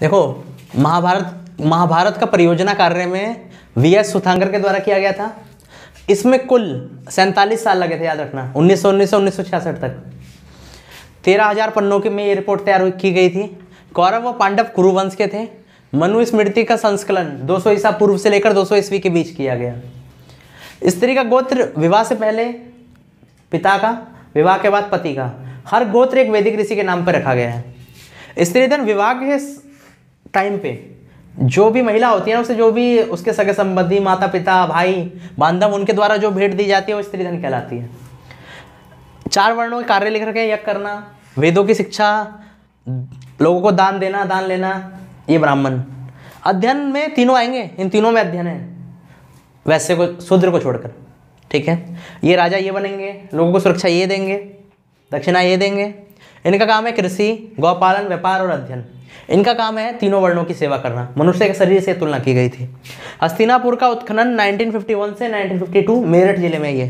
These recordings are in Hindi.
देखो महाभारत महाभारत का परियोजना कार्य में वी एस सुथांगर के द्वारा किया गया था इसमें कुल सैंतालीस साल लगे थे याद रखना उन्नीस सौ उन्नीस सौ उन्नीस सौ छियासठ तक तेरह हजार पन्नों की में ये रिपोर्ट तैयार की गई थी कौरव व पांडव कुरुवंश के थे मनुस्मृति का संस्कलन 200 ईसा पूर्व से लेकर 200 ईस्वी के बीच किया गया स्त्री का गोत्र विवाह से पहले पिता का विवाह के बाद पति का हर गोत्र एक वैदिक ऋषि के नाम पर रखा गया है स्त्रीधन विवाह के टाइम पे जो भी महिला होती है ना उसे जो भी उसके सगे संबंधी माता पिता भाई बांधव उनके द्वारा जो भेंट दी जाती है वो स्त्रीधन कहलाती है चार वर्णों के कार्य लिख रखे यज्ञ करना वेदों की शिक्षा लोगों को दान देना दान लेना ये ब्राह्मण अध्ययन में तीनों आएंगे इन तीनों में अध्ययन है वैसे को शूद्र को छोड़कर ठीक है ये राजा ये बनेंगे लोगों को सुरक्षा ये देंगे दक्षिणा ये देंगे इनका काम है कृषि गौपालन व्यापार और अध्ययन इनका काम है तीनों वर्णों की सेवा करना मनुष्य के शरीर से तुलना की गई थी हस्तिनापुर का उत्खनन 1951 से 1952 मेरठ जिले में ये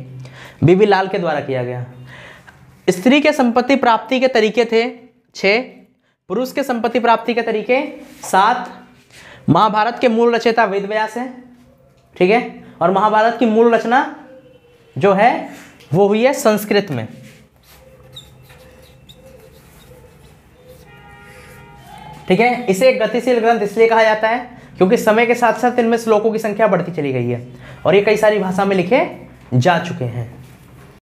बीबी लाल के द्वारा किया गया स्त्री के संपत्ति प्राप्ति के तरीके थे छः पुरुष के संपत्ति प्राप्ति के तरीके सात महाभारत के मूल रचयिता वेद व्यास है ठीक है और महाभारत की मूल रचना जो है वो हुई है संस्कृत में ठीक है इसे गतिशील ग्रंथ इसलिए कहा जाता है क्योंकि समय के साथ साथ इनमें श्लोकों की संख्या बढ़ती चली गई है और ये कई सारी भाषा में लिखे जा चुके हैं